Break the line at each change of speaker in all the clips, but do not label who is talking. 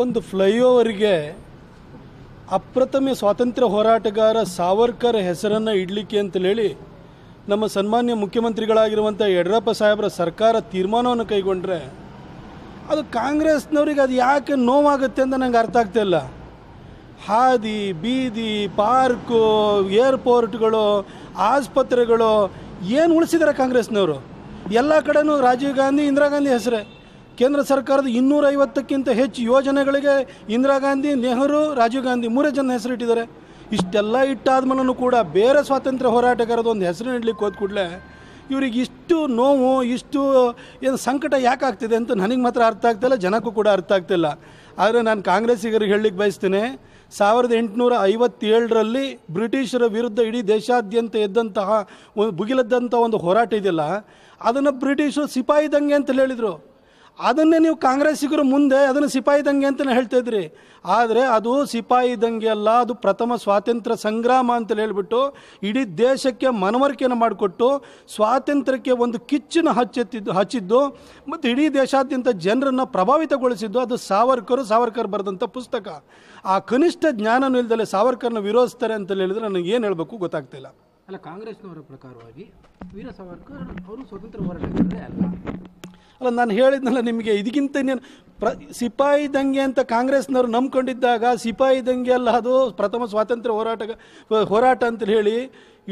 ಒಂದು ಫ್ಲೈಓವರ್ಗೆ ಅಪ್ರಥಮ ಸ್ವಾತಂತ್ರ್ಯ ಹೋರಾಟಗಾರ ಸಾವರ್ಕರ್ ಹೆಸರನ್ನು ಇಡಲಿಕ್ಕೆ ಅಂತೇಳಿ ನಮ್ಮ ಸನ್ಮಾನ್ಯ ಮುಖ್ಯಮಂತ್ರಿಗಳಾಗಿರುವಂಥ ಯಡಿಯೂರಪ್ಪ ಸಾಹೇಬರ ಸರ್ಕಾರ ತೀರ್ಮಾನವನ್ನು ಕೈಗೊಂಡ್ರೆ ಅದು ಕಾಂಗ್ರೆಸ್ನವ್ರಿಗೆ ಅದು ಯಾಕೆ ನೋವಾಗುತ್ತೆ ಅಂತ ನಂಗೆ ಅರ್ಥ ಆಗ್ತಿಲ್ಲ ಹಾದಿ ಬೀದಿ ಪಾರ್ಕು ಏರ್ಪೋರ್ಟ್ಗಳು ಆಸ್ಪತ್ರೆಗಳು ಏನು ಉಳಿಸಿದ್ದಾರೆ ಕಾಂಗ್ರೆಸ್ನವರು ಎಲ್ಲ ಕಡೆನೂ ರಾಜೀವ್ ಗಾಂಧಿ ಇಂದಿರಾ ಗಾಂಧಿ ಹೆಸರೇ ಕೇಂದ್ರ ಸರ್ಕಾರದ ಇನ್ನೂರೈವತ್ತಕ್ಕಿಂತ ಹೆಚ್ಚು ಯೋಜನೆಗಳಿಗೆ ಇಂದಿರಾ ಗಾಂಧಿ ನೆಹರು ರಾಜೀವ್ ಗಾಂಧಿ ಮೂರೇ ಜನ ಹೆಸರಿಟ್ಟಿದ್ದಾರೆ ಇಷ್ಟೆಲ್ಲ ಇಟ್ಟಾದ್ಮೇಲೂ ಕೂಡ ಬೇರೆ ಸ್ವಾತಂತ್ರ್ಯ ಹೋರಾಟಗಾರದ ಒಂದು ಹೆಸರು ಇಡ್ಲಿಕ್ಕೆ ಹೋದ ಕೂಡಲೇ ಇವ್ರಿಗೆ ಇಷ್ಟು ನೋವು ಇಷ್ಟು ಏನು ಸಂಕಟ ಯಾಕಾಗ್ತಿದೆ ಅಂತ ನನಗೆ ಮಾತ್ರ ಅರ್ಥ ಆಗ್ತಿಲ್ಲ ಜನಕ್ಕೂ ಕೂಡ ಅರ್ಥ ಆಗ್ತಿಲ್ಲ ಆದರೆ ನಾನು ಕಾಂಗ್ರೆಸ್ಸಿಗರಿಗೆ ಹೇಳಲಿಕ್ಕೆ ಬಯಸ್ತೇನೆ ಸಾವಿರದ ಎಂಟುನೂರ ಐವತ್ತೇಳರಲ್ಲಿ ಬ್ರಿಟಿಷರ ವಿರುದ್ಧ ಇಡೀ ದೇಶಾದ್ಯಂತ ಎದ್ದಂತಹ ಒಂದು ಭುಗಿಲದ್ದಂಥ ಒಂದು ಹೋರಾಟ ಇದೆಯಲ್ಲ ಅದನ್ನು ಬ್ರಿಟಿಷರು ಸಿಪಾಯಿದಂಗೆ ಅಂತ ಹೇಳಿದರು ಅದನ್ನೇ ನೀವು ಕಾಂಗ್ರೆಸ್ಸಿಗರು ಮುಂದೆ ಅದನ್ನು ಸಿಪಾಯಿ ದಂಗೆ ಅಂತಲೇ ಹೇಳ್ತಾ ಇದ್ರಿ ಆದರೆ ಅದು ಸಿಪಾಯಿ ದಂಗೆ ಅಲ್ಲ ಅದು ಪ್ರಥಮ ಸ್ವಾತಂತ್ರ್ಯ ಸಂಗ್ರಾಮ ಅಂತಲೇ ಹೇಳಿಬಿಟ್ಟು ಇಡೀ ದೇಶಕ್ಕೆ ಮನವರಿಕೆಯನ್ನು ಮಾಡಿಕೊಟ್ಟು ಸ್ವಾತಂತ್ರ್ಯಕ್ಕೆ ಒಂದು ಕಿಚ್ಚನ್ನು ಹಚ್ಚೆತ್ತಿದ್ದು ಹಚ್ಚಿದ್ದು ಮತ್ತು ಇಡೀ ದೇಶಾದ್ಯಂತ ಜನರನ್ನು ಪ್ರಭಾವಿತಗೊಳಿಸಿದ್ದು ಅದು ಸಾವರ್ಕರು ಸಾವರ್ಕರ್ ಬರೆದಂಥ ಪುಸ್ತಕ ಆ ಕನಿಷ್ಠ ಜ್ಞಾನನೂ ಇಲ್ಲದಲ್ಲೇ ಸಾವರ್ಕರ್ನ ವಿರೋಧಿಸ್ತಾರೆ ಅಂತ ಹೇಳಿದ್ರೆ ನನಗೆ ಏನು ಹೇಳಬೇಕು ಗೊತ್ತಾಗ್ತಿಲ್ಲ ಅಲ್ಲ ಕಾಂಗ್ರೆಸ್ನವರ ಪ್ರಕಾರವಾಗಿ ವೀರ ಸಾವರ್ಕರ್ ಅವರು ಸ್ವತಂತ್ರ ಹೋರಾಟಗಾರರೇ ಅಲ್ಲ ಅಲ್ಲ ನಾನು ಹೇಳಿದ್ನಲ್ಲ ನಿಮಗೆ ಇದಕ್ಕಿಂತ ಇನ್ನೇನು ಪ್ರ ಸಿಪಾಯಿ ದಂಗೆ ಅಂತ ಕಾಂಗ್ರೆಸ್ನವರು ನಂಬ್ಕೊಂಡಿದ್ದಾಗ ಸಿಪಾಯಿ ದಂಗೆ ಅಲ್ಲ ಅದು ಪ್ರಥಮ ಸ್ವಾತಂತ್ರ್ಯ ಹೋರಾಟ ಹೋರಾಟ ಅಂತ ಹೇಳಿ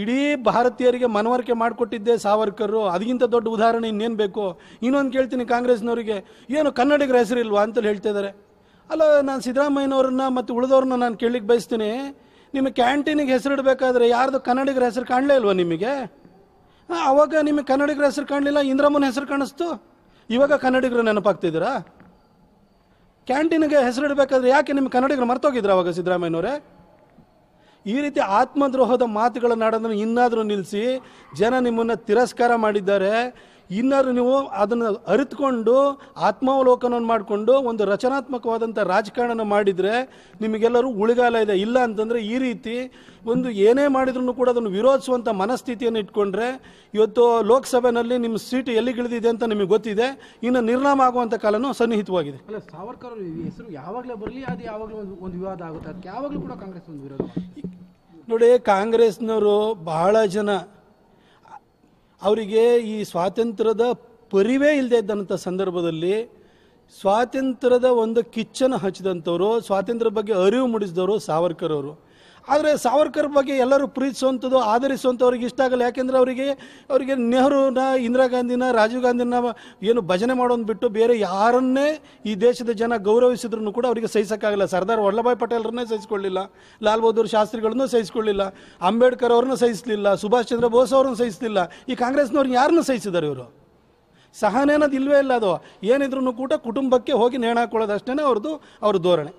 ಇಡೀ ಭಾರತೀಯರಿಗೆ ಮನವರಿಕೆ ಮಾಡಿಕೊಟ್ಟಿದ್ದೆ ಸಾವರ್ಕರು ಅದಕ್ಕಿಂತ ದೊಡ್ಡ ಉದಾಹರಣೆ ಇನ್ನೇನು ಬೇಕು ಇನ್ನೊಂದು ಕೇಳ್ತೀನಿ ಕಾಂಗ್ರೆಸ್ನವರಿಗೆ ಏನು ಕನ್ನಡಿಗರ ಹೆಸರಿಲ್ವಾ ಹೇಳ್ತಾ ಇದ್ದಾರೆ ಅಲ್ಲ ನಾನು ಸಿದ್ದರಾಮಯ್ಯನವ್ರನ್ನ ಮತ್ತು ಉಳಿದವ್ರನ್ನ ನಾನು ಕೇಳಲಿಕ್ಕೆ ಬಯಸ್ತೀನಿ ನಿಮ್ಮ ಕ್ಯಾಂಟೀನಿಗೆ ಹೆಸರಿಡಬೇಕಾದ್ರೆ ಯಾರ್ದು ಕನ್ನಡಿಗರ ಹೆಸರು ಕಾಣಲೇ ಇಲ್ವಾ ನಿಮಗೆ ಅವಾಗ ನಿಮಗೆ ಕನ್ನಡಿಗರ ಹೆಸರು ಕಾಣಲಿಲ್ಲ ಇಂದ್ರಮ್ಮನ ಹೆಸರು ಕಾಣಿಸ್ತು ಇವಾಗ ಕನ್ನಡಿಗರು ನೆನಪಾಗ್ತಿದ್ದೀರಾ ಕ್ಯಾಂಟೀನ್ಗೆ ಹೆಸರಿಡಬೇಕಾದ್ರೆ ಯಾಕೆ ನಿಮ್ಮ ಕನ್ನಡಿಗರು ಮರ್ತೋಗಿದ್ರು ಅವಾಗ ಸಿದ್ದರಾಮಯ್ಯವರೇ ಈ ರೀತಿ ಆತ್ಮದ್ರೋಹದ ಮಾತುಗಳನ್ನು ಆಡೋದನ್ನು ಇನ್ನಾದರೂ ನಿಲ್ಲಿಸಿ ಜನ ನಿಮ್ಮನ್ನು ತಿರಸ್ಕಾರ ಮಾಡಿದ್ದಾರೆ ಇನ್ನಾರು ನೀವು ಅದನ್ನು ಅರಿತುಕೊಂಡು ಆತ್ಮಾವಲೋಕನ ಮಾಡಿಕೊಂಡು ಒಂದು ರಚನಾತ್ಮಕವಾದಂಥ ರಾಜಕಾರಣನ ಮಾಡಿದರೆ ನಿಮಗೆಲ್ಲರೂ ಉಳಿಗಾಲ ಇದೆ ಇಲ್ಲ ಅಂತಂದರೆ ಈ ರೀತಿ ಒಂದು ಏನೇ ಮಾಡಿದ್ರು ಕೂಡ ಅದನ್ನು ವಿರೋಧಿಸುವಂಥ ಮನಸ್ಥಿತಿಯನ್ನು ಇಟ್ಕೊಂಡ್ರೆ ಇವತ್ತು ಲೋಕಸಭೆಯಲ್ಲಿ ನಿಮ್ಮ ಸೀಟ್ ಎಲ್ಲಿಗಿಳಿದಿದೆ ಅಂತ ನಿಮಗೆ ಗೊತ್ತಿದೆ ಇನ್ನು ನಿರ್ನಾಮ ಆಗುವಂಥ ಕಾಲನು ಸನ್ನಿಹಿತವಾಗಿದೆ ಅಲ್ಲ ಸಾವರ್ಕರ್ ಹೆಸರು ಯಾವಾಗಲೇ ಬರಲಿ ಅದು ಯಾವಾಗಲೂ ಒಂದು ಒಂದು ವಿವಾದ ಆಗುತ್ತೆ ಅದಕ್ಕೆ ಯಾವಾಗಲೂ ಕೂಡ ಕಾಂಗ್ರೆಸ್ ಒಂದು ವಿರೋಧ ನೋಡಿ ಕಾಂಗ್ರೆಸ್ನವರು ಬಹಳ ಜನ ಅವರಿಗೆ ಈ ಸ್ವಾತಂತ್ರ್ಯದ ಪರಿವೇ ಇಲ್ಲದೆ ಇದ್ದಂಥ ಸಂದರ್ಭದಲ್ಲಿ ಸ್ವಾತಂತ್ರ್ಯದ ಒಂದು ಕಿಚ್ಚನ್ನು ಹಚ್ಚಿದಂಥವರು ಸ್ವಾತಂತ್ರ್ಯ ಬಗ್ಗೆ ಅರಿವು ಮೂಡಿಸಿದವರು ಸಾವರ್ಕರ್ ಅವರು ಆದರೆ ಸಾವರ್ಕರ್ ಬಗ್ಗೆ ಎಲ್ಲರೂ ಪ್ರೀತಿಸುವಂಥದ್ದು ಆಧರಿಸುವಂಥವ್ರಿಗೆ ಇಷ್ಟ ಆಗಲ್ಲ ಯಾಕೆಂದರೆ ಅವರಿಗೆ ಅವರಿಗೆ ನೆಹರೂನ ಇಂದಿರಾ ಗಾಂಧಿನ ರಾಜೀವ್ ಗಾಂಧಿನ ಏನು ಭಜನೆ ಮಾಡೋದು ಬಿಟ್ಟು ಬೇರೆ ಯಾರನ್ನೇ ಈ ದೇಶದ ಜನ ಗೌರವಿಸಿದ್ರು ಕೂಡ ಅವರಿಗೆ ಸಹಿಸೋಕ್ಕಾಗಲ್ಲ ಸರ್ದಾರ್ ವಲ್ಲಭಾಯ್ ಪಟೇಲ್ರನ್ನೇ ಸಹಿಸಿಕೊಳ್ಳಿಲ್ಲ ಲಾಲ್ ಬಹದ್ದೂರ್ ಶಾಸ್ತ್ರಿಗಳನ್ನೂ ಸಹಿಸಿಕೊಳ್ಳಿಲ್ಲ ಅಂಬೇಡ್ಕರ್ ಅವ್ರನ್ನೂ ಸಹಿಸಲಿಲ್ಲ ಸುಭಾಷ್ ಚಂದ್ರ ಬೋಸ್ ಅವ್ರನ್ನ ಸಹಿಸಲಿಲ್ಲ ಈ ಕಾಂಗ್ರೆಸ್ನವ್ರನ್ನ ಯಾರನ್ನೂ ಸಹಿಸಿದ್ದಾರೆ ಇವರು ಸಹನೇನದು ಇಲ್ಲವೇ ಇಲ್ಲ ಅದು ಏನಿದ್ರು ಕೂಡ ಕುಟುಂಬಕ್ಕೆ ಹೋಗಿ ನೇಣ ಹಾಕೊಳ್ಳೋದಷ್ಟೇ ಅವ್ರದ್ದು ಅವ್ರ ಧೋರಣೆ